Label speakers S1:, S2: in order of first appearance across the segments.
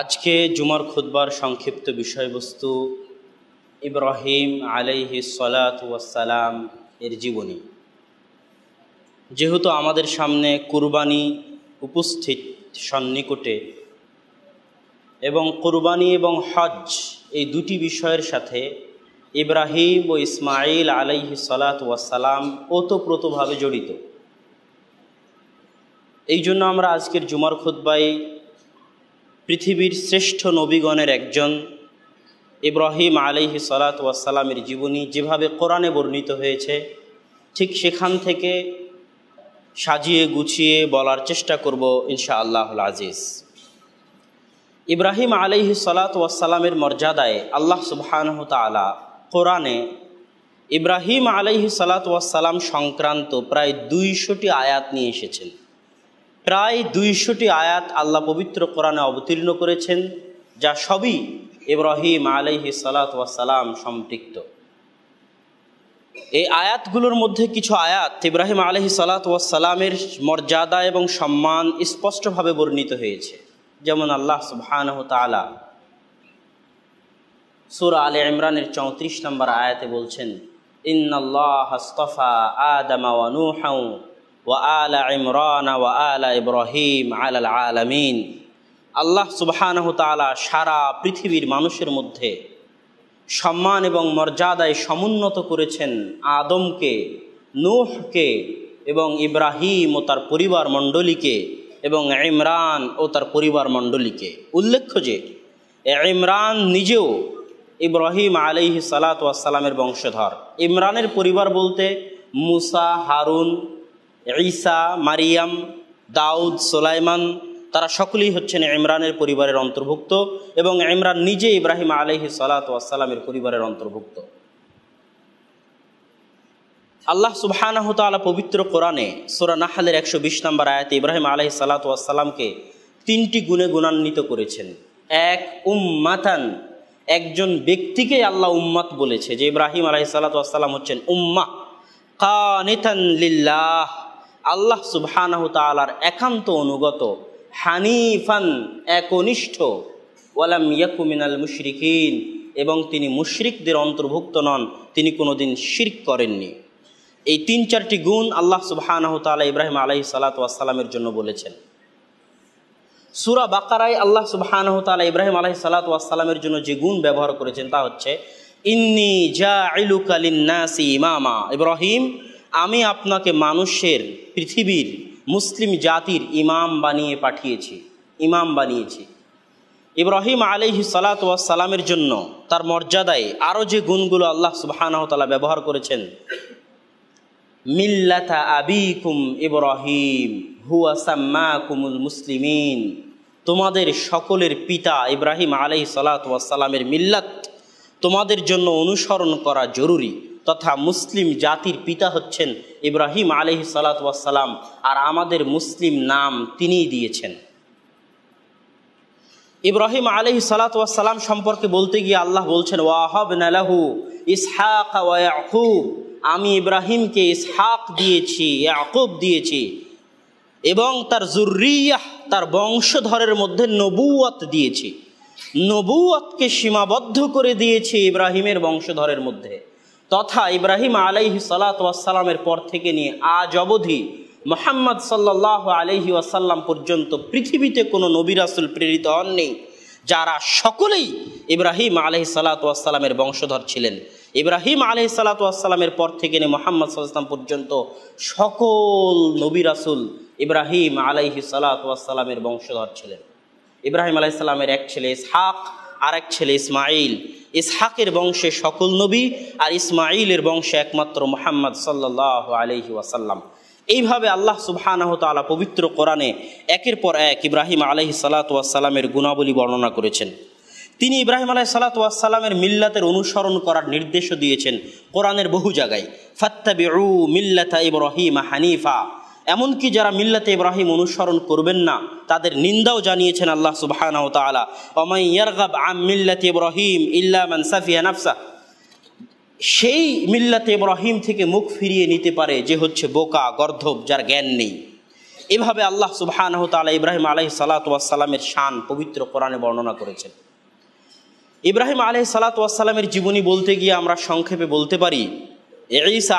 S1: আজকে জুমার খুদ্বার সংক্ষিপ্ত বিষয়বস্তু ইব্রাহিম আলাইহি সালাম এর জীবনী যেহেতু আমাদের সামনে কুরবানি উপস্থিত সন্নিকটে এবং কুরবানি এবং হজ এই দুটি বিষয়ের সাথে ইব্রাহিম ও ইসমাইল আলাইহি সলাত ওয়াসালাম ওতপ্রোতভাবে জড়িত এই জন্য আমরা আজকের জুমার খুদ্বায় পৃথিবীর শ্রেষ্ঠ নবীগণের একজন ইব্রাহিম আলিহি সালাত ওয়াসালামের জীবনী যেভাবে কোরআনে বর্ণিত হয়েছে ঠিক সেখান থেকে সাজিয়ে গুছিয়ে বলার চেষ্টা করব ইনশা আল্লাহ আজিজ ইব্রাহিম আলিহি সালাত ওয়াসালামের মর্যাদায় আল্লাহ সুবহানহ তালা কোরআনে ইব্রাহিম আলাইহি সালাত ওয়াসালাম সংক্রান্ত প্রায় দুইশোটি আয়াত নিয়ে এসেছেন প্রায় দুইশোটি আয়াত আল্লাহ পবিত্র কোরআনে অবতীর্ণ করেছেন যা সবই ইব্রাহিম আলহি সালাম সম্পৃক্ত এই আয়াতগুলোর মধ্যে কিছু আয়াত ইব্রাহিম আলহি সালাতামের মর্যাদা এবং সম্মান স্পষ্টভাবে বর্ণিত হয়েছে যেমন আল্লাহ সুবহানহ সুর আল ইমরানের চৌত্রিশ নম্বর আয়াতে বলছেন ইন্নআল্লাহ আদমা وآل عمران وآل ইব্রাহিম আলাল আলামিন আল্লাহ সুবহানাহ তালা সারা পৃথিবীর মানুষের মধ্যে সম্মান এবং মর্যাদায় সমুন্নত করেছেন আদমকে নূহকে এবং ইব্রাহিম ও তার পরিবার মণ্ডলীকে এবং ইমরান ও তার পরিবার মণ্ডলীকে উল্লেখ্য যে ইমরান নিজেও ইব্রাহিম আলিহি সালাত ওয়াসালামের বংশধর ইমরানের পরিবার বলতে মুসা হারুন ঈসা মারিয়াম দাউদ সোলাইমান তারা সকলেই হচ্ছেন ইমরানের পরিবারের অন্তর্ভুক্ত এবং ইমরান নিজে ইব্রাহিম আলহি সালাতামের পরিবারের অন্তর্ভুক্ত আল্লাহ সুবাহ পবিত্র কোরআনে সোরা নাহালের একশো বিশ নম্বর আয়াতে ইব্রাহিম আলহি সালাতামকে তিনটি গুণে গুণান্বিত করেছেন এক উম্মাতান একজন ব্যক্তিকে আল্লাহ উম্মাত বলেছে যে ইব্রাহিম আলহি সালাতাম হচ্ছেন উম্মা কানেতান লিল্লাহ আল্লাহ সুবহানাহু তালার একান্ত অনুগত হানিফান একনিষ্ঠ ওয়ালাম ইয়াকুমিনাল মুশরিকিন এবং তিনি মুশরিকদের অন্তর্ভুক্ত নন তিনি কোনোদিন শির্ক করেননি এই তিন চারটি গুণ আল্লাহ সুবহানাহু তালা ইব্রাহিম আলাহি সালাতামের জন্য বলেছেন সুরা বাকারায় আল্লাহ সুবহানাহু তালা ইব্রাহিম আলাহি সালাতামের জন্য যে গুণ ব্যবহার করেছেন তা হচ্ছে ইন্নি জা নাসি ইমামা ইব্রাহিম আমি আপনাকে মানুষের পৃথিবীর মুসলিম জাতির ইমাম বানিয়ে পাঠিয়েছি ইমাম বানিয়েছি ইব্রাহিম আলিহি সালাত সালামের জন্য তার মর্যাদায় আরও যে গুণগুলো আল্লাহ সুবাহানহতালা ব্যবহার করেছেন মিল্লাতা আবিকুম ইব্রাহিম হুয়া সাম্মা কুমুল মুসলিমিন তোমাদের সকলের পিতা ইব্রাহিম আলহি সালাতামের মিল্লাত তোমাদের জন্য অনুসরণ করা জরুরি তথা মুসলিম জাতির পিতা হচ্ছেন ইব্রাহিম আলহ সালাতাম আর আমাদের মুসলিম নাম তিনিই দিয়েছেন ইব্রাহিম আলহ সালাতাম সম্পর্কে বলতে গিয়ে আল্লাহ বলছেন ওয়াহব নালাহু ইসহাক ওয়াকুব আমি ইব্রাহিমকে ইসহাক দিয়েছি ইয়াকুব দিয়েছি এবং তার জুরিয়াহ তার বংশধরের মধ্যে নবুয়ত দিয়েছি নবুয়াতকে সীমাবদ্ধ করে দিয়েছে ইব্রাহিমের বংশধরের মধ্যে তথা ইব্রাহিম আলাইহি সালাতামের পর থেকে নিয়ে আজ অবধি মোহাম্মদ সাল্লাহ আলহি আসাল্লাম পর্যন্ত পৃথিবীতে কোনো নবিরাসুল প্রেরিত হননি যারা সকলেই ইব্রাহিম আলহি সালাতামের বংশধর ছিলেন ইব্রাহিম আলহি সালাতামের পর থেকে নিয়ে মোহাম্মদ সাল্লাম পর্যন্ত সকল নবিরাসুল ইব্রাহিম আলাইহি সালাতামের বংশধর ছিলেন ইব্রাহিম আলাইসাল্লামের এক ছেলে ইসহাক আর এক ছেলে ইসমাইল ইসহাকের বংশে সকল নবী আর ইসমাইলের বংশে একমাত্র মোহাম্মদ সাল্লাহ আলহি ওয়াসাল্লাম এইভাবে আল্লাহ সুবহানাহ তালা পবিত্র কোরআনে একের পর এক ইব্রাহিম আলহি সালাতামের গুণাবলী বর্ণনা করেছেন তিনি ইব্রাহিম আলাহ সালাতামের মিল্লাতের অনুসরণ করার নির্দেশও দিয়েছেন কোরআনের বহু জায়গায় ফাত্তাবি মিল্লাতা ইব্রাহিম হানিফা এমনকি যারা মিল্লাতে ইব্রাহিম অনুসরণ করবেন না তাদের নিন্দাও জানিয়েছেন আল্লাহ সুবাহ ইয়ারগাব আম মিল্লাতে ইব্রাহিম ইল্লামান সাফিয়া সেই মিল্লাতে ইব্রাহিম থেকে মুখ ফিরিয়ে নিতে পারে যে হচ্ছে বোকা গর্ধব যার জ্ঞান নেই এভাবে আল্লাহ সুবাহ ইব্রাহিম আলহি সালাতামের শান পবিত্র কোরআনে বর্ণনা করেছেন ইব্রাহিম আলহ সালাতামের জীবনী বলতে গিয়ে আমরা সংক্ষেপে বলতে পারি ঈসা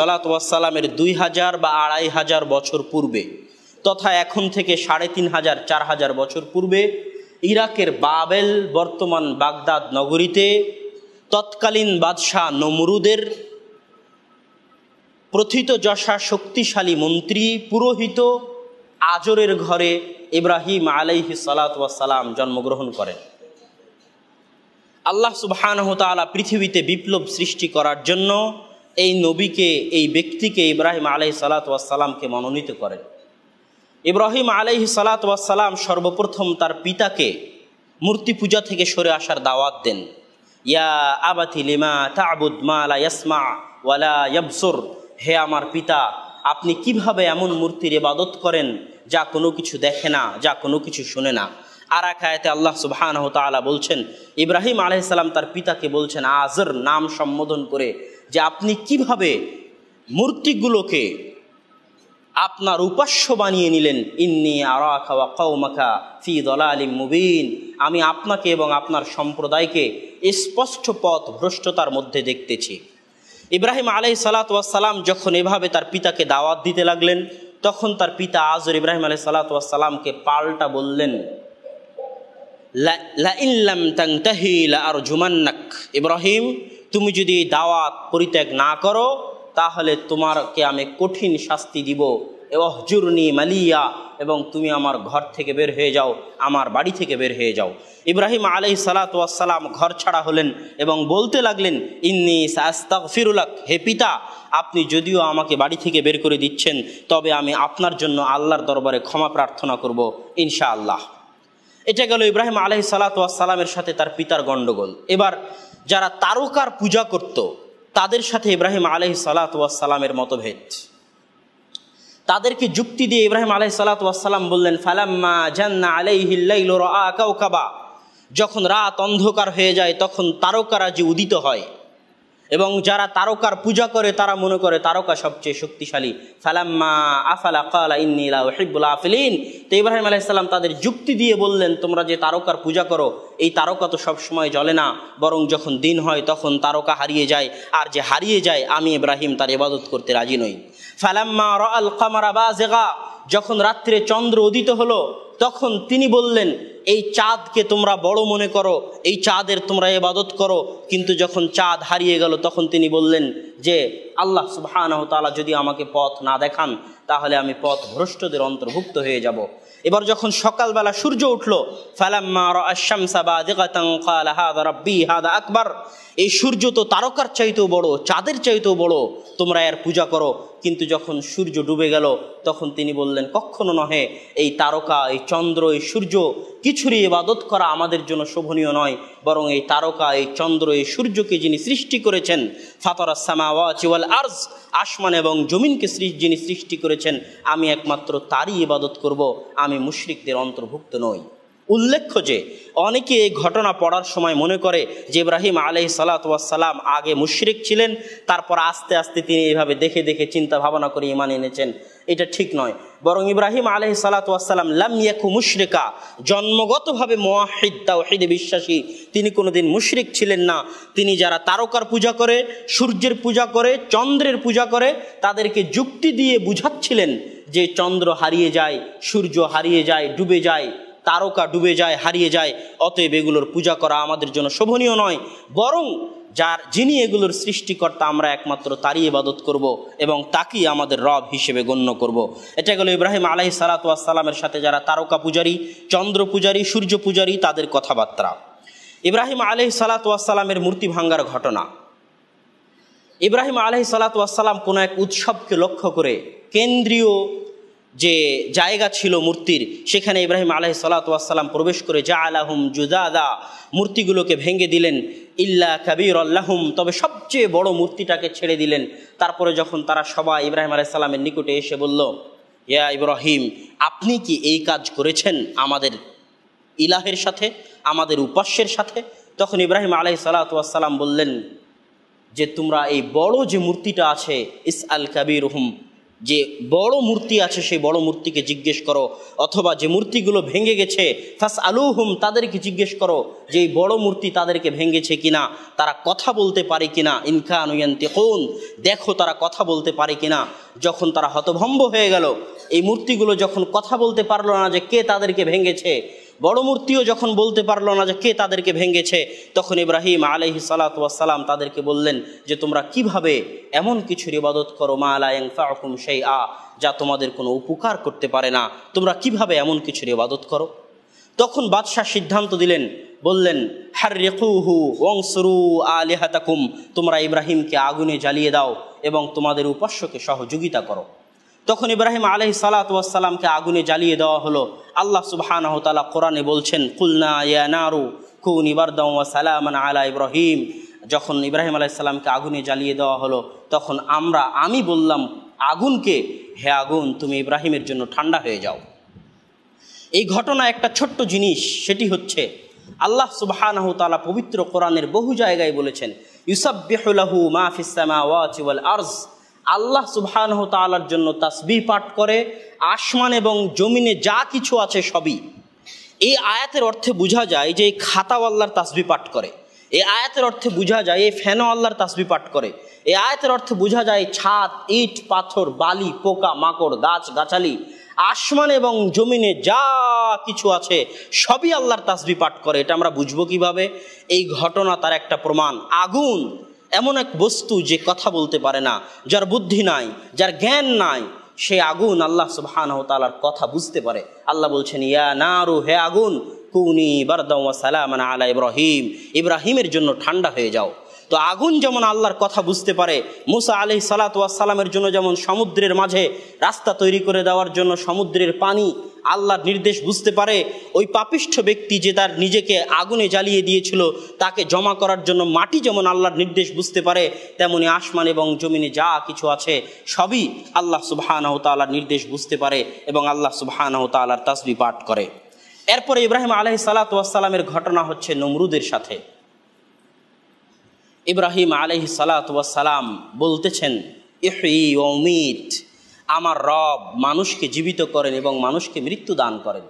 S1: সালাত সালাতামের দুই হাজার বা আড়াই হাজার বছর পূর্বে তথা এখন থেকে সাড়ে তিন হাজার চার হাজার বছর পূর্বে ইরাকের বাবেল বর্তমান বাগদাদ নগরীতে তৎকালীন বাদশাহ নমরুদের প্রথিত যশা শক্তিশালী মন্ত্রী পুরোহিত আজরের ঘরে ইব্রাহিম আলাইহি সালাত সালাম জন্মগ্রহণ করেন আল্লাহ সুবহানহতালা পৃথিবীতে বিপ্লব সৃষ্টি করার জন্য এই নবীকে এই ব্যক্তিকে ইব্রাহিম আলহি সালাতামকে মনোনীত করেন ইব্রাহিম আলহি সালাতাম সর্বপ্রথম তার পিতাকে মূর্তি পূজা থেকে সরে আসার দাওয়াত দেন ইয়া আবাথি লিমা তাবুদ মালা ইয়াসমা ওয়ালা ইয়াবসুর হে আমার পিতা আপনি কিভাবে এমন মূর্তির ইবাদত করেন যা কোনো কিছু দেখে না যা কোনো কিছু শুনে না আর এক আয়তে আল্লাহ সুবাহ বলছেন ইব্রাহিম আলহিসাল্লাম তার পিতাকে বলছেন আজর নাম সম্বোধন করে যে আপনি কিভাবে মূর্তিগুলোকে আপনার উপাস্য বানিয়ে নিলেন ইন্নি আরা খাওয়া কৌমাখা ফি দলা মুবিন আমি আপনাকে এবং আপনার সম্প্রদায়কে স্পষ্ট পথ ভ্রষ্টতার মধ্যে দেখতেছি ইব্রাহিম আলাই সালাতাম যখন এভাবে তার পিতাকে দাওয়াত দিতে লাগলেন তখন তার পিতা আজর ইব্রাহিম আলাই সালাতামকে পাল্টা বললেন ইব্রাহিম তুমি যদি দাওয়াত পরিত্যাগ না করো তাহলে তোমারকে আমি কঠিন শাস্তি দিব জুরনি মালিয়া এবং তুমি আমার ঘর থেকে বের হয়ে যাও আমার বাড়ি থেকে বের হয়ে যাও ইব্রাহিম আলহি সালাতাম ঘর ছাড়া হলেন এবং বলতে লাগলেন ইন্নি সাস্তা ফিরুলাক হে পিতা আপনি যদিও আমাকে বাড়ি থেকে বের করে দিচ্ছেন তবে আমি আপনার জন্য আল্লাহর দরবারে ক্ষমা প্রার্থনা করব ইনশা আল্লাহ এটা গেল ইব্রাহিম আলহি সালাতামের সাথে তার পিতার গণ্ডগোল এবার যারা তারকার পূজা করত তাদের সাথে ইব্রাহিম আলহ সালাতামের মতভেদ তাদেরকে যুক্তি দিয়ে ইব্রাহিম আলহ সালাতাম বললেন ফালাম্মা জান্না আলাইহিল্লাইল যখন রাত অন্ধকার হয়ে যায় তখন যে উদিত হয় এবং যারা তারকার পূজা করে তারা মনে করে তারকা সবচেয়ে শক্তিশালী ফালাম্মা আফালা কালা ইন্নিলা হিবুল আফলিন তো ইব্রাহিম আলাইসাল্লাম তাদের যুক্তি দিয়ে বললেন তোমরা যে তারকার পূজা করো এই তারকা তো সবসময় জ্বলে না বরং যখন দিন হয় তখন তারকা হারিয়ে যায় আর যে হারিয়ে যায় আমি ইব্রাহিম তার ইবাদত করতে রাজি নই ফালাম্মা র কামারা বা যখন রাত্রে চন্দ্র উদিত হলো তখন তিনি বললেন এই চাঁদকে তোমরা বড় মনে করো এই চাঁদের তোমরা এবাদত করো কিন্তু যখন চাঁদ হারিয়ে গেল তখন তিনি বললেন যে আল্লাহ সুবাহ যদি আমাকে পথ না দেখান তাহলে আমি পথ ভ্রষ্টদের অন্তর্ভুক্ত হয়ে যাব এবার যখন সকালবেলা সূর্য উঠল আকবার এই সূর্য তো তারকার চাইতেও বড় চাঁদের চাইতেও বড় তোমরা এর পূজা করো কিন্তু যখন সূর্য ডুবে গেল তখন তিনি বললেন কখনো নহে এই তারকা এই চন্দ্র এই সূর্য কিছুরই ইবাদত করা আমাদের জন্য শোভনীয় নয় বরং এই তারকা এই চন্দ্র এই সূর্যকে যিনি সৃষ্টি করেছেন ফাতরা সামাওয়াচিওয়াল আর্জ আসমান এবং জমিনকে যিনি সৃষ্টি করেছেন আমি একমাত্র তারই ইবাদত করব আমি মুশরিকদের অন্তর্ভুক্ত নই উল্লেখ্য যে অনেকে এই ঘটনা পড়ার সময় মনে করে যে ইব্রাহিম আলহ সালাতাম আগে মুশরিক ছিলেন তারপর আস্তে আস্তে তিনি এভাবে দেখে দেখে চিন্তা ভাবনা করে ইমান এনেছেন এটা ঠিক নয় বরং ইব্রাহিম আলহ সালাতাম লামিয়াকু মুশরিকা জন্মগতভাবে মোয়াহিদ তাওহিদে বিশ্বাসী তিনি কোনোদিন মুশরিক ছিলেন না তিনি যারা তারকার পূজা করে সূর্যের পূজা করে চন্দ্রের পূজা করে তাদেরকে যুক্তি দিয়ে বুঝাচ্ছিলেন যে চন্দ্র হারিয়ে যায় সূর্য হারিয়ে যায় ডুবে যায় তারকা ডুবে যায় হারিয়ে যায় অতএব এগুলোর পূজা করা আমাদের জন্য শোভনীয় নয় বরং যার যিনি এগুলোর সৃষ্টিকর্তা আমরা একমাত্র তারই ইবাদত করব এবং তাকেই আমাদের রব হিসেবে গণ্য করব। এটা গেল ইব্রাহিম আলাহি সালাতামের সাথে যারা তারকা পূজারী চন্দ্র পূজারী সূর্য পূজারী তাদের কথাবার্তা ইব্রাহিম আলহি সালাতামের মূর্তি ভাঙ্গার ঘটনা ইব্রাহিম আলহি সালাতাম কোনো এক উৎসবকে লক্ষ্য করে কেন্দ্রীয় যে জায়গা ছিল মূর্তির সেখানে ইব্রাহিম আলাহি সালাতাম প্রবেশ করে যা আলাহুম জুদাদা মূর্তিগুলোকে ভেঙে দিলেন ইল্লা কাবির আল্লাহম তবে সবচেয়ে বড় মূর্তিটাকে ছেড়ে দিলেন তারপরে যখন তারা সবাই ইব্রাহিম আলাইসাল্লামের নিকটে এসে বলল ইয়া ইব্রাহিম আপনি কি এই কাজ করেছেন আমাদের ইলাহের সাথে আমাদের উপাস্যের সাথে তখন ইব্রাহিম আলাহ সালাতাম বললেন যে তোমরা এই বড় যে মূর্তিটা আছে ইস আল কাবির হুম যে বড় মূর্তি আছে সেই বড় মূর্তিকে জিজ্ঞেস করো অথবা যে মূর্তিগুলো ভেঙে গেছে ফাস আলুহুম তাদেরকে জিজ্ঞেস করো যে এই বড় মূর্তি তাদেরকে ভেঙেছে কিনা তারা কথা বলতে পারে কিনা ইনকানুয়ান্তি কোন দেখো তারা কথা বলতে পারে কিনা যখন তারা হতভম্ব হয়ে গেল এই মূর্তিগুলো যখন কথা বলতে পারলো না যে কে তাদেরকে ভেঙেছে বড় মূর্তিও যখন বলতে পারলো না যে কে তাদেরকে ভেঙেছে তখন ইব্রাহিম আলহি সালাতাম তাদেরকে বললেন যে তোমরা কিভাবে এমন কিছুর ইবাদত করো মা আলায়ংফাকুম সেই আ যা তোমাদের কোনো উপকার করতে পারে না তোমরা কিভাবে এমন কিছুর ইবাদত করো তখন বাদশাহ সিদ্ধান্ত দিলেন বললেন হার রেকুহু ওংসরু আলেহাতাকুম তোমরা ইব্রাহিমকে আগুনে জ্বালিয়ে দাও এবং তোমাদের উপাস্যকে সহযোগিতা করো তখন ইব্রাহিম আলহি সালাতামকে আগুনে জ্বালিয়ে দেওয়া হলো আল্লাহ সুবাহ তালা কোরআনে বলছেন কুলনা আলা ইব্রাহিম যখন ইব্রাহিম আলাইসাল্লামকে আগুনে জ্বালিয়ে দেওয়া হলো তখন আমরা আমি বললাম আগুনকে হে আগুন তুমি ইব্রাহিমের জন্য ঠান্ডা হয়ে যাও এই ঘটনা একটা ছোট্ট জিনিস সেটি হচ্ছে আল্লাহ সুবাহ তালা পবিত্র কোরআনের বহু জায়গায় বলেছেন ইউসাব্বিহুলাহু মাহফিসামা ওয়াচিওয়াল আর্জ আল্লাহ সুবহানহ তালার জন্য তাসবি পাঠ করে আসমান এবং জমিনে যা কিছু আছে সবই এই আয়াতের অর্থে বোঝা যায় যে এই খাতাও আল্লাহর তাসবি পাঠ করে এই আয়াতের অর্থে বোঝা যায় এই ফ্যানও আল্লাহর তাসবি পাঠ করে এই আয়াতের অর্থে বোঝা যায় ছাদ ইট পাথর বালি পোকা মাকড় গাছ গাছালি আসমান এবং জমিনে যা কিছু আছে সবই আল্লাহর তাসবি পাঠ করে এটা আমরা বুঝবো কিভাবে এই ঘটনা তার একটা প্রমাণ আগুন এমন এক বস্তু যে কথা বলতে পারে না যার বুদ্ধি নাই যার জ্ঞান নাই সে আগুন আল্লাহ সুবহানাহু তাআলার কথা বুঝতে পারে আল্লাহ বলছেন ইয়া নারু হে আগুন কুনি বারদাম সালাম আলা ইব্রাহিম ইব্রাহিমের জন্য ঠান্ডা হয়ে যাও তো আগুন যেমন আল্লাহর কথা বুঝতে পারে মুসা আলি সালাতামের জন্য যেমন সমুদ্রের মাঝে রাস্তা তৈরি করে দেওয়ার জন্য সমুদ্রের পানি আল্লাহর নির্দেশ বুঝতে পারে ওই পাপিষ্ঠ ব্যক্তি যে তার নিজেকে আগুনে জ্বালিয়ে দিয়েছিল তাকে জমা করার জন্য মাটি যেমন আল্লাহর নির্দেশ বুঝতে পারে তেমনি আসমান এবং জমিনে যা কিছু আছে সবই আল্লাহ সুবাহানাহ তালার নির্দেশ বুঝতে পারে এবং আল্লাহ সুবাহানাহ তালার তাসবি পাঠ করে এরপরে ইব্রাহিম আলহ সালাতামের ঘটনা হচ্ছে নমরুদের সাথে ইব্রাহিম আলহ সালাতাম বলতেছেন ইহমিট আমার রব মানুষকে জীবিত করেন এবং মানুষকে মৃত্যু দান করেন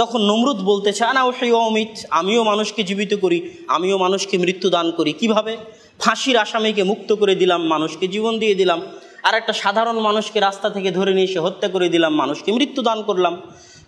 S1: তখন নমরুদ বলতেছে আনা ওষে অমিত আমিও মানুষকে জীবিত করি আমিও মানুষকে মৃত্যু দান করি কিভাবে ফাঁসির আসামিকে মুক্ত করে দিলাম মানুষকে জীবন দিয়ে দিলাম আর একটা সাধারণ মানুষকে রাস্তা থেকে ধরে নিয়ে এসে হত্যা করে দিলাম মানুষকে মৃত্যু দান করলাম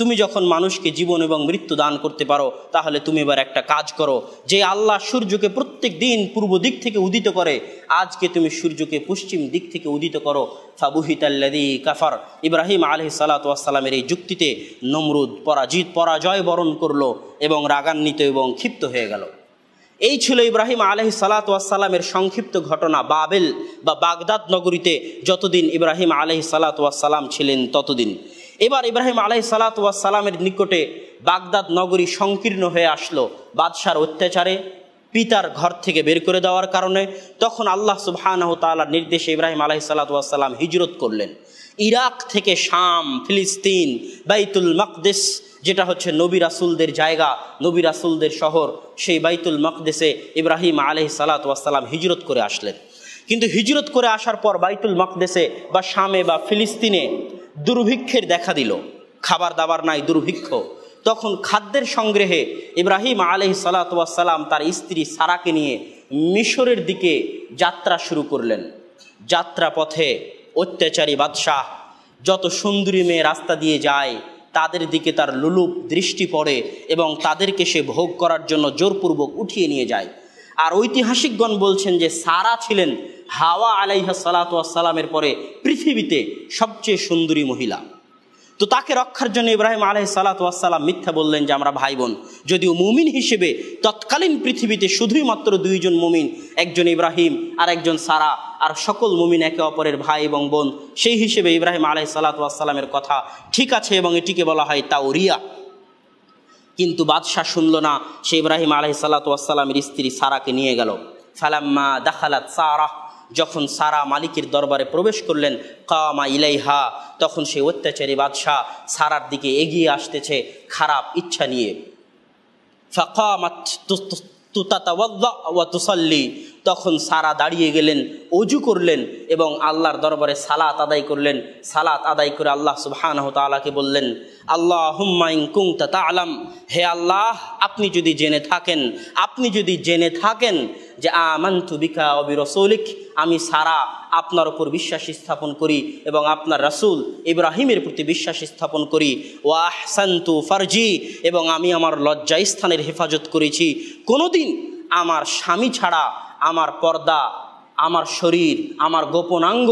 S1: তুমি যখন মানুষকে জীবন এবং মৃত্যু দান করতে পারো তাহলে তুমি এবার একটা কাজ করো যে আল্লাহ সূর্যকে প্রত্যেক দিন পূর্ব দিক থেকে উদিত করে আজকে তুমি সূর্যকে পশ্চিম দিক থেকে উদিত করো ফাবুহিতাল্লাদি কাফার ইব্রাহিম আলহ সালাতামের এই যুক্তিতে নমরুদ পরাজিত পরাজয় বরণ করলো এবং রাগান্বিত এবং ক্ষিপ্ত হয়ে গেল এই ছিল ইব্রাহিম আলহ সালাতামের সংক্ষিপ্ত ঘটনা বাবেল বা বাগদাদ নগরীতে যতদিন ইব্রাহিম আলহ সালাতাম ছিলেন ততদিন এবার ইব্রাহিম আলাই সালাতামের নিকটে বাগদাদ নগরী সংকীর্ণ হয়ে আসলো বাদশার অত্যাচারে পিতার ঘর থেকে বের করে দেওয়ার কারণে তখন আল্লাহ সুবহানাহ নির্দেশে ইব্রাহিম আলাহি সালাতাম হিজরত করলেন ইরাক থেকে শাম ফিলিস্তিন বাইতুল মকদেস যেটা হচ্ছে নবী রাসুলদের জায়গা নবী রাসুলদের শহর সেই বাইতুল মকদেসে ইব্রাহিম আলহি সালাতাম হিজরত করে আসলেন কিন্তু হিজরত করে আসার পর বাইতুল মকদেসে বা শামে বা ফিলিস্তিনে দুর্ভিক্ষের দেখা দিল খাবার দাবার নাই দুর্ভিক্ষ তখন খাদ্যের সংগ্রহে ইব্রাহিম আলহ সালাতাম তার স্ত্রী সারাকে নিয়ে মিশরের দিকে যাত্রা শুরু করলেন যাত্রা পথে অত্যাচারী বাদশাহ যত সুন্দরী মেয়ে রাস্তা দিয়ে যায় তাদের দিকে তার লুলুপ দৃষ্টি পড়ে এবং তাদেরকে সে ভোগ করার জন্য জোরপূর্বক উঠিয়ে নিয়ে যায় আর ঐতিহাসিকগণ বলছেন যে সারা ছিলেন হাওয়া আলাইহা সালাতামের পরে পৃথিবীতে সবচেয়ে সুন্দরী মহিলা তো তাকে রক্ষার জন্য ইব্রাহিম আলহ সালাতাম মিথ্যা বললেন যে আমরা ভাই বোন যদিও মুমিন হিসেবে তৎকালীন পৃথিবীতে শুধুই মাত্র দুইজন মুমিন একজন ইব্রাহিম আর একজন সারা আর সকল মুমিন একে অপরের ভাই এবং বোন সেই হিসেবে ইব্রাহিম আলহ সালাতামের কথা ঠিক আছে এবং এটিকে বলা হয় রিয়া কিন্তু বাদশাহ শুনল না সে ইব্রাহিম আলহ সালাতামের স্ত্রী সারাকে নিয়ে গেল সালাম্মা দাখালাত সারাহ যখন সারা মালিকের দরবারে প্রবেশ করলেন কামা ইলাইহা তখন সেই অত্যাচারী বাদশাহ সারার দিকে এগিয়ে আসতেছে খারাপ ইচ্ছা নিয়ে ফাকামাত তখন সারা দাঁড়িয়ে গেলেন অজু করলেন এবং আল্লাহর দরবারে সালাত আদায় করলেন সালাত আদায় করে আল্লাহ সুবাহানহ তালাকে বললেন আল্লাহ কুং তা আলম হে আল্লাহ আপনি যদি জেনে থাকেন আপনি যদি জেনে থাকেন যে আমান তুবিকা অবি রসৌলিক আমি সারা আপনার উপর বিশ্বাস স্থাপন করি এবং আপনার রাসুল ইব্রাহিমের প্রতি বিশ্বাস স্থাপন করি ও আহসান্তু ফারজি এবং আমি আমার লজ্জাস্থানের হেফাজত করেছি কোনোদিন আমার স্বামী ছাড়া আমার পর্দা আমার শরীর আমার গোপনাঙ্গ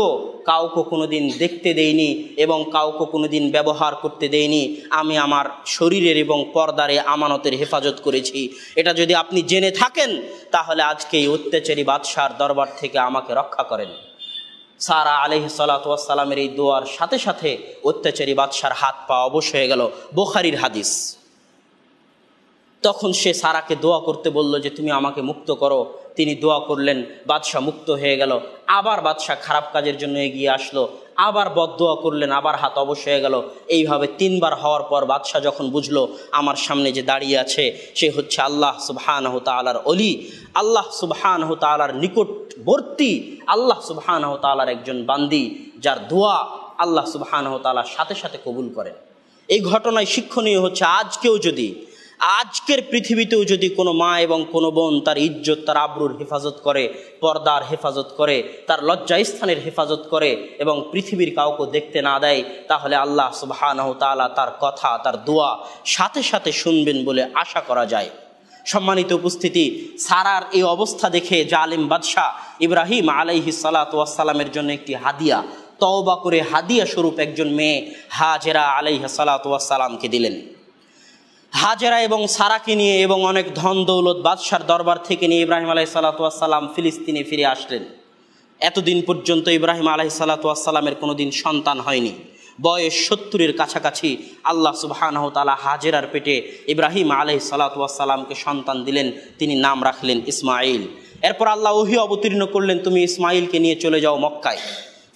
S1: কাউকে কোনো দিন দেখতে দেইনি এবং কাউকে কোনো দিন ব্যবহার করতে দেইনি আমি আমার শরীরের এবং পর্দারে আমানতের হেফাজত করেছি এটা যদি আপনি জেনে থাকেন তাহলে আজকে এই অত্যাচারী বাদশার দরবার থেকে আমাকে রক্ষা করেন সারা আলহ সালাতামের এই দোয়ার সাথে সাথে অত্যাচারী বাদশার হাত পা অবশ হয়ে গেল বোখারির হাদিস তখন সে সারাকে দোয়া করতে বলল যে তুমি আমাকে মুক্ত করো তিনি দোয়া করলেন বাদশাহ মুক্ত হয়ে গেল আবার বাদশাহ খারাপ কাজের জন্য এগিয়ে আসলো আবার বদোয়া করলেন আবার হাত অবশ্য হয়ে গেল এইভাবে তিনবার হওয়ার পর বাদশাহ যখন বুঝলো আমার সামনে যে দাঁড়িয়ে আছে সে হচ্ছে আল্লাহ সুবহানাহ তালার অলি আল্লাহ সুবহানাহ তালার নিকটবর্তী আল্লাহ হো তালার একজন বান্দি যার দোয়া আল্লাহ সুবহানাহ তালার সাথে সাথে কবুল করেন এই ঘটনায় শিক্ষণীয় হচ্ছে আজকেও যদি আজকের পৃথিবীতেও যদি কোনো মা এবং কোনো বোন তার ইজ্জত তার আবরুর হেফাজত করে পর্দার হেফাজত করে তার লজ্জাস্থানের হেফাজত করে এবং পৃথিবীর কাউকে দেখতে না দেয় তাহলে আল্লাহ সুবাহ তালা তার কথা তার দোয়া সাথে সাথে শুনবেন বলে আশা করা যায় সম্মানিত উপস্থিতি সারার এই অবস্থা দেখে জালিম বাদশাহ ইব্রাহিম আলাইহি সালাতামের জন্য একটি হাদিয়া তওবা করে হাদিয়া স্বরূপ একজন মেয়ে হাজেরা আলাইহা সালাতামকে দিলেন হাজেরা এবং সারাকে নিয়ে এবং অনেক ধন দৌলত বাদশার দরবার থেকে নিয়ে ইব্রাহিম আলাহি সালাতাম ফিলিস্তিনে ফিরে আসলেন এতদিন পর্যন্ত ইব্রাহিম আলাহি সালাতামের কোনো দিন সন্তান হয়নি বয়স সত্তরের কাছাকাছি আল্লাহ সুবাহানহ তালা হাজেরার পেটে ইব্রাহিম আলহি সালাতামকে সন্তান দিলেন তিনি নাম রাখলেন ইসমাইল এরপর আল্লাহ ওহি অবতীর্ণ করলেন তুমি ইসমাইলকে নিয়ে চলে যাও মক্কায়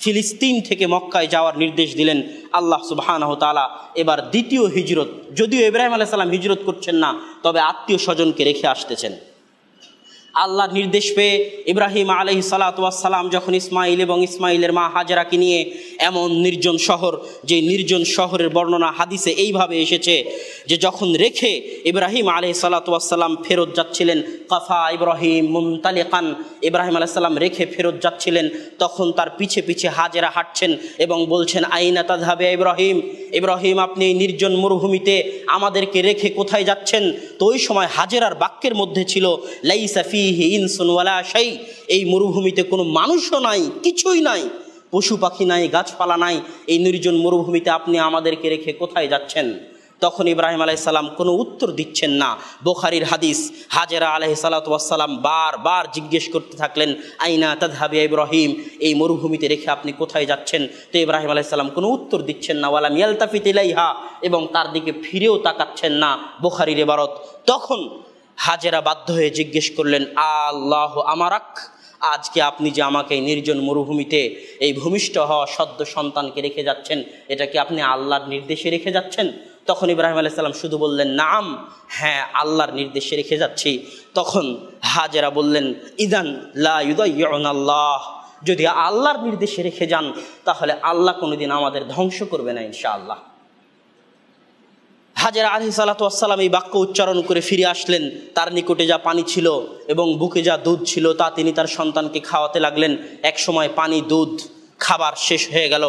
S1: ফিলিস্তিন থেকে মক্কায় যাওয়ার নির্দেশ দিলেন আল্লাহ সুবহান তালা এবার দ্বিতীয় হিজরত যদিও ইব্রাহিম আলাইসাল্লাম হিজরত করছেন না তবে আত্মীয় স্বজনকে রেখে আসতেছেন আল্লাহ নির্দেশ পেয়ে ইব্রাহিম আলহি সালাতাম যখন ইসমাইল এবং ইসমাইলের মা হাজারাকে নিয়ে এমন নির্জন শহর যে নির্জন শহরের বর্ণনা হাদিসে এইভাবে এসেছে যে যখন রেখে ইব্রাহিম আলহি সালাতাম ফেরত যাচ্ছিলেন কাফা ইব্রাহিম মুমতালে খান ইব্রাহিম আলাইসাল্লাম রেখে ফেরত যাচ্ছিলেন তখন তার পিছে পিছে হাজেরা হাঁটছেন এবং বলছেন আইনা তাজাবে ইব্রাহিম ইব্রাহিম আপনি নির্জন মরুভূমিতে আমাদেরকে রেখে কোথায় যাচ্ছেন তো ওই সময় হাজেরার বাক্যের মধ্যে ছিল লাইসাফি ফিহি ওয়ালা সেই এই মরুভূমিতে কোনো মানুষও নাই কিছুই নাই পশু পাখি নাই গাছপালা নাই এই নির্জন মরুভূমিতে আপনি আমাদেরকে রেখে কোথায় যাচ্ছেন তখন ইব্রাহিম আলাইসাল্লাম কোনো উত্তর দিচ্ছেন না বোখারির হাদিস হাজেরা আলহ সালাতাম বার জিজ্ঞেস করতে থাকলেন আইনা তাদহাবি ইব্রাহিম এই মরুভূমিতে রেখে আপনি কোথায় যাচ্ছেন তো ইব্রাহিম আলাইসাল্লাম কোনো উত্তর দিচ্ছেন না ওয়ালাম ইয়ালতাফিত ইলাইহা এবং তার দিকে ফিরেও তাকাচ্ছেন না বোখারির এবারত তখন হাজেরা বাধ্য হয়ে জিজ্ঞেস করলেন আল্লাহ আমারাক আজকে আপনি যে আমাকে নির্জন মরুভূমিতে এই ভূমিষ্ঠ হওয়া সদ্য সন্তানকে রেখে যাচ্ছেন এটা কি আপনি আল্লাহর নির্দেশে রেখে যাচ্ছেন তখন ইব্রাহিম আলাইসাল্লাম শুধু বললেন নাম হ্যাঁ আল্লাহর নির্দেশে রেখে যাচ্ছি তখন হাজেরা বললেন ইদান আল্লাহ যদি আল্লাহর নির্দেশে রেখে যান তাহলে আল্লাহ কোনোদিন আমাদের ধ্বংস করবে না ইনশাআল্লাহ হাজারা আলহি সালাতাম এই বাক্য উচ্চারণ করে ফিরে আসলেন তার নিকটে যা পানি ছিল এবং বুকে যা দুধ ছিল তা তিনি তার সন্তানকে খাওয়াতে লাগলেন এক সময় পানি দুধ খাবার শেষ হয়ে গেল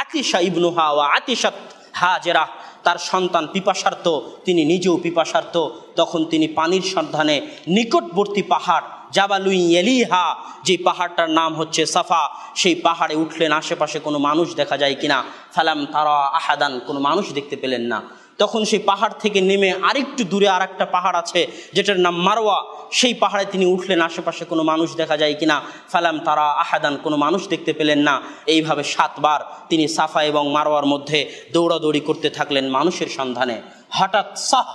S1: আতিশা হা ও আতিশাত হাজেরা তার সন্তান পিপাসার্থ তিনি নিজেও পিপাসার্থ তখন তিনি পানির সন্ধানে নিকটবর্তী পাহাড় জাবালুই এলিহা যে পাহাড়টার নাম হচ্ছে সাফা সেই পাহাড়ে উঠলেন আশেপাশে কোনো মানুষ দেখা যায় কিনা ফালাম তারা আহাদান কোনো মানুষ দেখতে পেলেন না তখন সেই পাহাড় থেকে নেমে আরেকটু দূরে আর একটা পাহাড় আছে যেটার নাম মারোয়া সেই পাহাড়ে তিনি উঠলেন আশেপাশে কোনো মানুষ দেখা যায় কিনা ফালাম তারা আহাদান কোনো মানুষ দেখতে পেলেন না এইভাবে সাতবার তিনি সাফা এবং মারোয়ার মধ্যে দৌড়াদৌড়ি করতে থাকলেন মানুষের সন্ধানে হঠাৎ সাহ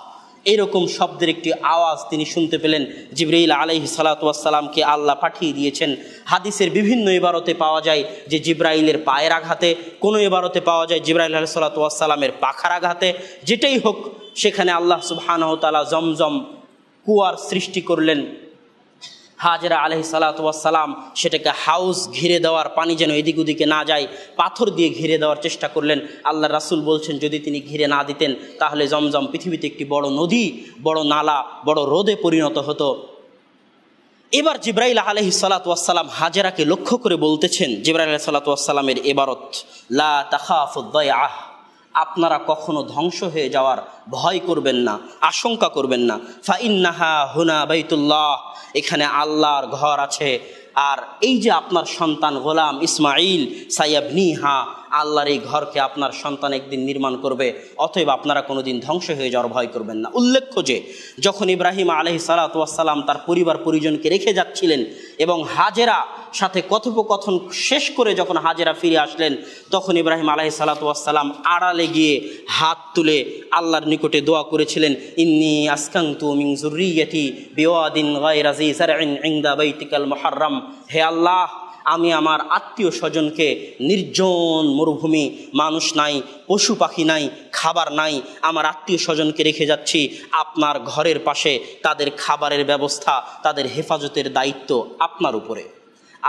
S1: এরকম শব্দের একটি আওয়াজ তিনি শুনতে পেলেন জিব্রাইল আলহি সালাতুয়াসাল্লামকে আল্লাহ পাঠিয়ে দিয়েছেন হাদিসের বিভিন্ন ইবারতে পাওয়া যায় যে জিব্রাইলের পায়ের আঘাতে কোনো ইবারতে পাওয়া যায় জিব্রাইল আলহ সালাতুয়াসাল্লামের পাখার আঘাতে যেটাই হোক সেখানে আল্লাহ সুবহানহতালা জমজম কুয়ার সৃষ্টি করলেন হাজরা আলহ সালাতাম সেটাকে হাউস ঘিরে দেওয়ার পানি যেন এদিক ওদিকে না যায় পাথর দিয়ে ঘিরে দেওয়ার চেষ্টা করলেন আল্লাহ রাসুল বলছেন যদি তিনি ঘিরে না দিতেন তাহলে জমজম পৃথিবীতে একটি বড় নদী বড় নালা বড় রোদে পরিণত হতো এবার জিব্রাইল আলহি সালাতাম হাজেরাকে লক্ষ্য করে বলতেছেন জিব্রাইল সালাতামের এবারত লা তাহা আহ আপনারা কখনো ধ্বংস হয়ে যাওয়ার ভয় করবেন না আশঙ্কা করবেন না ফাইন্নাহা হুনা বাইতুল্লাহ এখানে আল্লাহর ঘর আছে আর এই যে আপনার সন্তান গোলাম ইসমাইল সাইয়াবনি হা আল্লাহর এই ঘরকে আপনার সন্তান একদিন নির্মাণ করবে অথবা আপনারা কোনো দিন ধ্বংস হয়ে যাওয়ার ভয় করবেন না উল্লেখ্য যে যখন ইব্রাহিম আলহি সালাতাম তার পরিবার পরিজনকে রেখে যাচ্ছিলেন এবং হাজেরা সাথে কথোপকথন শেষ করে যখন হাজেরা ফিরে আসলেন তখন ইব্রাহিম আলহি সালাতাম আড়ালে গিয়ে হাত তুলে আল্লাহর নিকটে দোয়া করেছিলেন ইন্নি আসকান্তু মিং জুরিয়াটি বেওয়াদিন হে আল্লাহ আমি আমার আত্মীয় স্বজনকে নির্জন মরুভূমি মানুষ নাই পশু পাখি নাই খাবার নাই আমার আত্মীয় স্বজনকে রেখে যাচ্ছি আপনার ঘরের পাশে তাদের খাবারের ব্যবস্থা তাদের হেফাজতের দায়িত্ব আপনার উপরে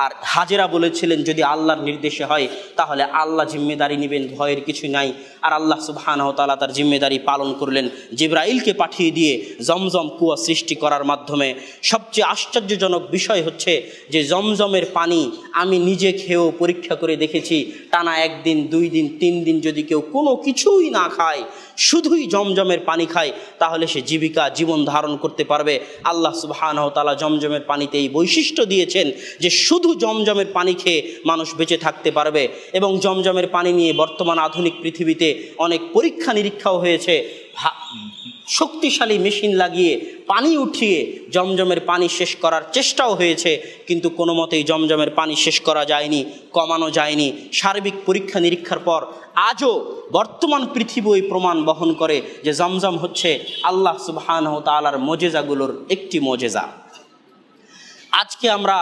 S1: আর হাজেরা বলেছিলেন যদি আল্লাহর নির্দেশে হয় তাহলে আল্লাহ জিম্মেদারি নেবেন ভয়ের কিছু নাই আর আল্লাহ সুবাহানহতালা তার জিম্মেদারি পালন করলেন জিব্রাইলকে পাঠিয়ে দিয়ে জমজম কুয়া সৃষ্টি করার মাধ্যমে সবচেয়ে আশ্চর্যজনক বিষয় হচ্ছে যে জমজমের পানি আমি নিজে খেয়েও পরীক্ষা করে দেখেছি টানা একদিন দুই দিন তিন দিন যদি কেউ কোনো কিছুই না খায় শুধুই জমজমের পানি খায় তাহলে সে জীবিকা জীবন ধারণ করতে পারবে আল্লাহ সুবাহানহ তালা জমজমের পানিতে এই বৈশিষ্ট্য দিয়েছেন যে শুধু জমজমের পানি খেয়ে মানুষ বেঁচে থাকতে পারবে এবং জমজমের পানি নিয়ে বর্তমান আধুনিক পৃথিবীতে অনেক পরীক্ষা নিরীক্ষাও হয়েছে শক্তিশালী মেশিন লাগিয়ে পানি উঠিয়ে জমজমের পানি শেষ করার চেষ্টাও হয়েছে কিন্তু কোনো মতেই জমজমের পানি শেষ করা যায়নি কমানো যায়নি সার্বিক পরীক্ষা নিরীক্ষার পর আজও বর্তমান পৃথিবী ওই প্রমাণ বহন করে যে জমজম হচ্ছে আল্লাহ ও তালার মজেজাগুলোর একটি মজেজা আজকে আমরা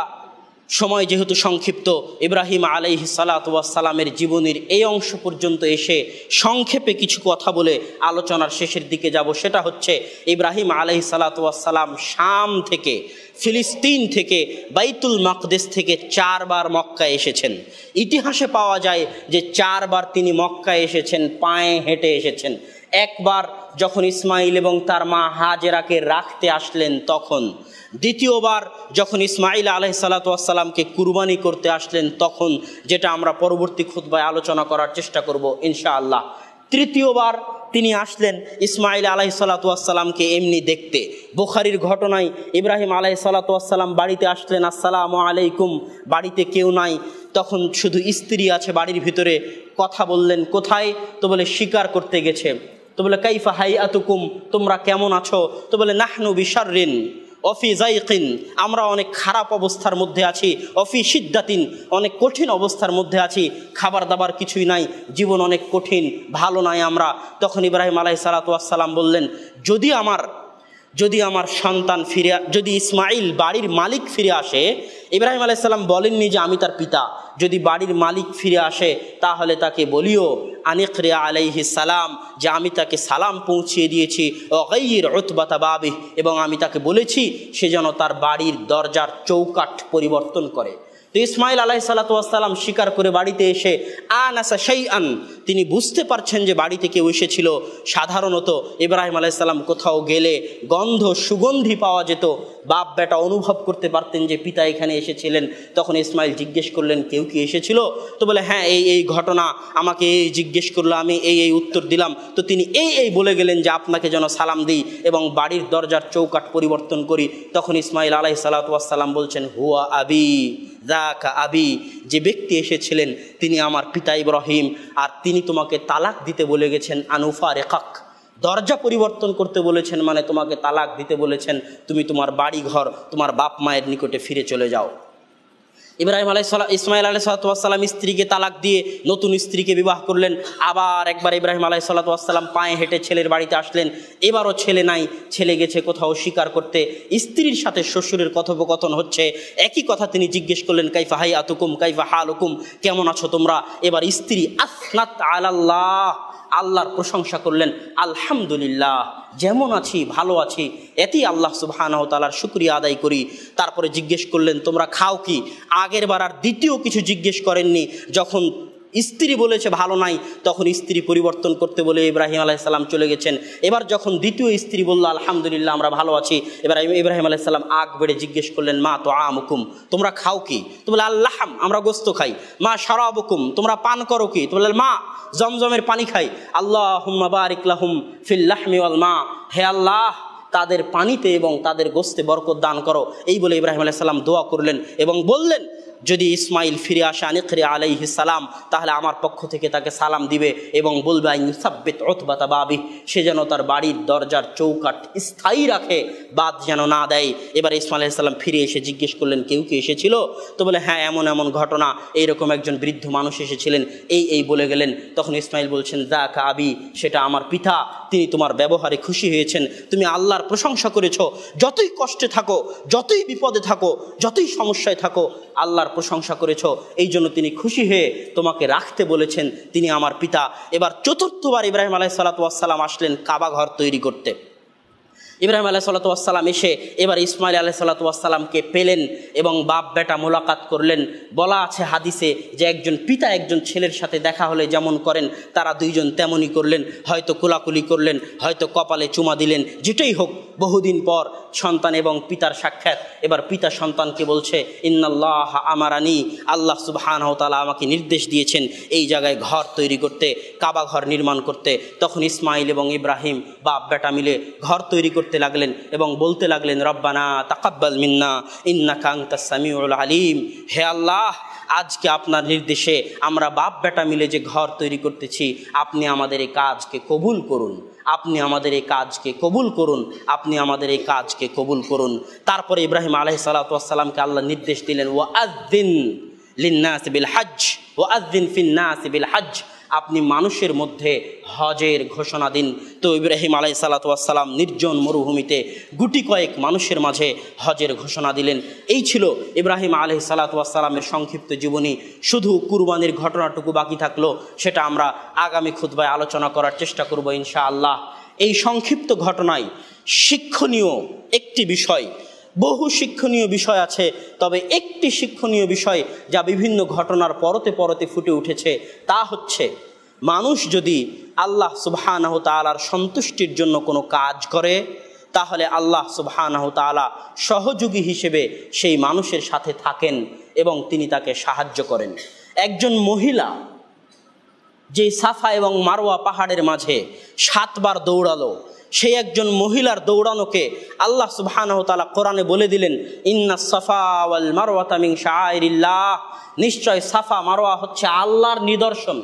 S1: সময় যেহেতু সংক্ষিপ্ত ইব্রাহিম আলাইহি সালাতামের জীবনের এই অংশ পর্যন্ত এসে সংক্ষেপে কিছু কথা বলে আলোচনার শেষের দিকে যাব সেটা হচ্ছে ইব্রাহিম আলাইহি সালাতাম শাম থেকে ফিলিস্তিন থেকে বাইতুল মকদেশ থেকে চারবার মক্কায় এসেছেন ইতিহাসে পাওয়া যায় যে চারবার তিনি মক্কায় এসেছেন পায়ে হেঁটে এসেছেন একবার যখন ইসমাইল এবং তার মা হাজেরাকে রাখতে আসলেন তখন দ্বিতীয়বার যখন ইসমাইল আলহ সালাতামকে কুরবানি করতে আসলেন তখন যেটা আমরা পরবর্তী খুদ্ায় আলোচনা করার চেষ্টা করব ইনশাআল্লাহ তৃতীয়বার তিনি আসলেন ইসমাইল আলাহি সালাতুয়াসাল্লামকে এমনি দেখতে বোখারির ঘটনায় ইব্রাহিম আলাহি সালাতুয়াসাল্লাম বাড়িতে আসলেন আসসালাম আলাইকুম বাড়িতে কেউ নাই তখন শুধু স্ত্রী আছে বাড়ির ভিতরে কথা বললেন কোথায় তো বলে শিকার করতে গেছে তো বলে কাইফা হাই আতুকুম তোমরা কেমন আছো তো বলে নাহনু ঋণ অফি জাইকিন আমরা অনেক খারাপ অবস্থার মধ্যে আছি অফি সিদ্ধাতিন অনেক কঠিন অবস্থার মধ্যে আছি খাবার দাবার কিছুই নাই জীবন অনেক কঠিন ভালো নাই আমরা তখন ইব্রাহিম আলাই সালাতাম বললেন যদি আমার যদি আমার সন্তান ফিরে যদি ইসমাইল বাড়ির মালিক ফিরে আসে ইব্রাহিম আলাইসাল্লাম বলেননি যে আমি তার পিতা যদি বাড়ির মালিক ফিরে আসে তাহলে তাকে বলিও রিয়া আলাইহি সালাম যে আমি তাকে সালাম পৌঁছিয়ে দিয়েছি অগৈর রতবাতা বাবিহ এবং আমি তাকে বলেছি সে যেন তার বাড়ির দরজার চৌকাট পরিবর্তন করে তো ইসমাইল আলাহি সালাতাম স্বীকার করে বাড়িতে এসে আন আসা সেই আন তিনি বুঝতে পারছেন যে বাড়িতে কেউ এসেছিল সাধারণত ইব্রাহিম আলাইসাল্লাম কোথাও গেলে গন্ধ সুগন্ধি পাওয়া যেত বাপ বেটা অনুভব করতে পারতেন যে পিতা এখানে এসেছিলেন তখন ইসমাইল জিজ্ঞেস করলেন কেউ কি এসেছিল তো বলে হ্যাঁ এই এই ঘটনা আমাকে এই জিজ্ঞেস করলো আমি এই এই উত্তর দিলাম তো তিনি এই এই বলে গেলেন যে আপনাকে যেন সালাম দিই এবং বাড়ির দরজার চৌকাট পরিবর্তন করি তখন ইসমাইল আলাহি সালাতাম বলছেন হুয়া আবি জাকা আবি যে ব্যক্তি এসেছিলেন তিনি আমার পিতা ইব্রাহিম আর তিনি তোমাকে তালাক দিতে বলে গেছেন আনুফা রেখাক দরজা পরিবর্তন করতে বলেছেন মানে তোমাকে তালাক দিতে বলেছেন তুমি তোমার বাড়ি ঘর তোমার বাপ মায়ের নিকটে ফিরে চলে যাও ইব্রাহিম আলাই ইসমাইল আলাই সালাতাম স্ত্রীকে তালাক দিয়ে নতুন স্ত্রীকে বিবাহ করলেন আবার একবার ইব্রাহিম আলাই সালাতাম পায়ে হেঁটে ছেলের বাড়িতে আসলেন এবারও ছেলে নাই ছেলে গেছে কোথাও স্বীকার করতে স্ত্রীর সাথে শ্বশুরের কথোপকথন হচ্ছে একই কথা তিনি জিজ্ঞেস করলেন কাইফা হাই আতুকুম কাইফা আলুকুম কেমন আছো তোমরা এবার স্ত্রী আসনাত আল্লাহ আল্লাহর প্রশংসা করলেন আলহামদুলিল্লাহ যেমন আছি ভালো আছি এতেই আল্লাহ সুবাহানাহ তালার শুক্রিয়া আদায় করি তারপরে জিজ্ঞেস করলেন তোমরা খাও কি আগের বার আর দ্বিতীয় কিছু জিজ্ঞেস করেননি যখন স্ত্রী বলেছে ভালো নাই তখন স্ত্রী পরিবর্তন করতে বলে ইব্রাহিম আলাইসাল্লাম চলে গেছেন এবার যখন দ্বিতীয় স্ত্রী বলল আলহামদুলিল্লাহ আমরা ভালো আছি এবার ইব্রাহিম আলাইসাল্লাম আগ বেড়ে জিজ্ঞেস করলেন মা তো আমুকুম তোমরা খাও কি তো বলে আল্লাহাম আমরা গোস্ত খাই মা সারাবুকুম তোমরা পান করো কি তো বললেন মা জমজমের পানি খাই আল্লাহ হুম্মা বারিকলাহুম ফিল্লাহমিওয়াল মা হে আল্লাহ তাদের পানিতে এবং তাদের গোস্তে বরকত দান করো এই বলে ইব্রাহিম আলাইসাল্লাম দোয়া করলেন এবং বললেন যদি ইসমাইল ফিরে আসে আনিকরে আলাইহি সালাম তাহলে আমার পক্ষ থেকে তাকে সালাম দিবে এবং বলবে আইন সাব্বিত অথবাতা বাবি সে যেন তার বাড়ির দরজার চৌকাট স্থায়ী রাখে বাদ যেন না দেয় এবার ইসমাইল সালাম ফিরে এসে জিজ্ঞেস করলেন কেউ কি এসেছিল তো বলে হ্যাঁ এমন এমন ঘটনা এইরকম একজন বৃদ্ধ মানুষ এসেছিলেন এই এই বলে গেলেন তখন ইসমাইল বলছেন দা কাবি সেটা আমার পিতা তিনি তোমার ব্যবহারে খুশি হয়েছেন তুমি আল্লাহর প্রশংসা করেছ যতই কষ্টে থাকো যতই বিপদে থাকো যতই সমস্যায় থাকো আল্লাহর তার প্রশংসা করেছ এই জন্য তিনি খুশি হয়ে তোমাকে রাখতে বলেছেন তিনি আমার পিতা এবার চতুর্থবার ইব্রাহিম আলাই সালাতাম আসলেন কাবা ঘর তৈরি করতে ইব্রাহিম আলাহ সাল্লাতাম এসে এবার ইসমাইল আলাহ সাল্লাতামকে পেলেন এবং বাপ বেটা মোলাকাত করলেন বলা আছে হাদিসে যে একজন পিতা একজন ছেলের সাথে দেখা হলে যেমন করেন তারা দুইজন তেমনই করলেন হয়তো কোলাকুলি করলেন হয়তো কপালে চুমা দিলেন যেটাই হোক বহুদিন পর সন্তান এবং পিতার সাক্ষাৎ এবার পিতা সন্তানকে বলছে ইন্নাল্লাহ আমারানি আল্লাহ সুবহান তালা আমাকে নির্দেশ দিয়েছেন এই জায়গায় ঘর তৈরি করতে কাবা ঘর নির্মাণ করতে তখন ইসমাইল এবং ইব্রাহিম বাপ বেটা মিলে ঘর তৈরি করতে লাগলেন এবং বলতে লাগলেন রব্বানা তাকাব্বাল মিন্না ইন্না কাংতা সামিউল আলিম হে আল্লাহ আজকে আপনার নির্দেশে আমরা বাপ বেটা মিলে যে ঘর তৈরি করতেছি আপনি আমাদের এই কাজকে কবুল করুন আপনি আমাদের এই কাজকে কবুল করুন আপনি আমাদের এই কাজকে কবুল করুন তারপরে ইব্রাহিম আলহি সালাতামকে আল্লাহ নির্দেশ দিলেন ও আদিন লিন্নাস বিল হজ ও আদিন ফিন্নাস বিল আপনি মানুষের মধ্যে হজের ঘোষণা দিন তো ইব্রাহিম আলাই সালাতাম নির্জন মরুভূমিতে গুটি কয়েক মানুষের মাঝে হজের ঘোষণা দিলেন এই ছিল ইব্রাহিম আলহ সালাতামের সংক্ষিপ্ত জীবনী শুধু কুরবানির ঘটনাটুকু বাকি থাকলো সেটা আমরা আগামী খুদ্বায় আলোচনা করার চেষ্টা করব ইনশাআল্লাহ এই সংক্ষিপ্ত ঘটনায় শিক্ষণীয় একটি বিষয় বহু শিক্ষণীয় বিষয় আছে তবে একটি শিক্ষণীয় বিষয় যা বিভিন্ন ঘটনার পরতে পরতে ফুটে উঠেছে তা হচ্ছে মানুষ যদি আল্লাহ সুবহানাহ তালার সন্তুষ্টির জন্য কোনো কাজ করে তাহলে আল্লাহ সুবহানাহ তালা সহযোগী হিসেবে সেই মানুষের সাথে থাকেন এবং তিনি তাকে সাহায্য করেন একজন মহিলা যে সাফা এবং মারোয়া পাহাড়ের মাঝে সাতবার দৌড়ালো সেই একজন মহিলার দৌড়ানোকে আল্লাহ সুবাহ কোরআনে বলে দিলেন ইন্না সাফা ওয়াল মারওয়াতা মিন নিশ্চয় সাফা মারোয়া হচ্ছে আল্লাহর নিদর্শন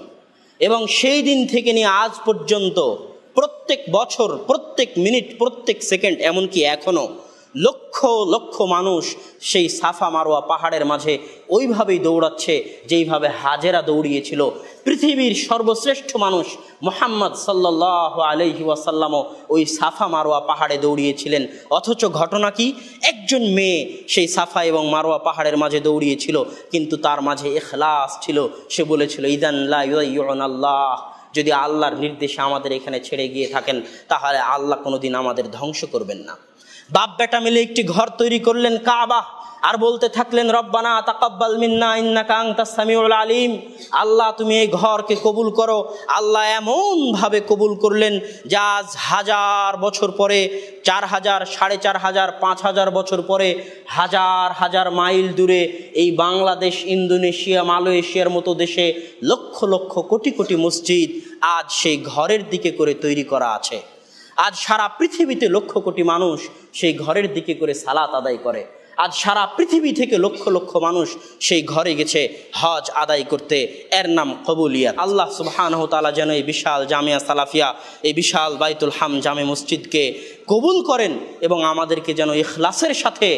S1: এবং সেই দিন থেকে নিয়ে আজ পর্যন্ত প্রত্যেক বছর প্রত্যেক মিনিট প্রত্যেক সেকেন্ড এমনকি এখনও লক্ষ লক্ষ মানুষ সেই সাফা মারোয়া পাহাড়ের মাঝে ওইভাবেই দৌড়াচ্ছে যেইভাবে হাজেরা দৌড়িয়েছিল পৃথিবীর সর্বশ্রেষ্ঠ মানুষ মোহাম্মদ সাল্লাহ আলহি ওয়াসাল্লামও ওই সাফা মারোয়া পাহাড়ে দৌড়িয়েছিলেন অথচ ঘটনা কি একজন মেয়ে সেই সাফা এবং মারোয়া পাহাড়ের মাঝে দৌড়িয়েছিল কিন্তু তার মাঝে এখলাস ছিল সে বলেছিল ইদান্লাহ যদি আল্লাহর নির্দেশে আমাদের এখানে ছেড়ে গিয়ে থাকেন তাহলে আল্লাহ কোনোদিন আমাদের ধ্বংস করবেন না বাপ বেটা মিলে একটি ঘর তৈরি করলেন কাবা আর বলতে থাকলেন রব্বানা তাকাব্বাল মিন্না ইন্না কাং আলিম আল্লাহ তুমি এই ঘরকে কবুল করো আল্লাহ এমনভাবে কবুল করলেন যা আজ হাজার বছর পরে চার হাজার সাড়ে চার হাজার পাঁচ হাজার বছর পরে হাজার হাজার মাইল দূরে এই বাংলাদেশ ইন্দোনেশিয়া মালয়েশিয়ার মতো দেশে লক্ষ লক্ষ কোটি কোটি মসজিদ আজ সেই ঘরের দিকে করে তৈরি করা আছে আজ সারা পৃথিবীতে লক্ষ কোটি মানুষ সেই ঘরের দিকে করে সালাত আদায় করে আজ সারা পৃথিবী থেকে লক্ষ লক্ষ মানুষ সেই ঘরে গেছে হজ আদায় করতে এর নাম কবুলিয়া আল্লাহ সুবাহানহ তালা যেন এই বিশাল জামিয়া সালাফিয়া এই বিশাল বাইতুল হাম জামে মসজিদকে কবুল করেন এবং আমাদেরকে যেন এখলাসের সাথে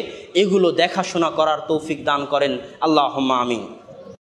S1: এগুলো দেখাশোনা করার তৌফিক দান করেন আল্লাহ আমিন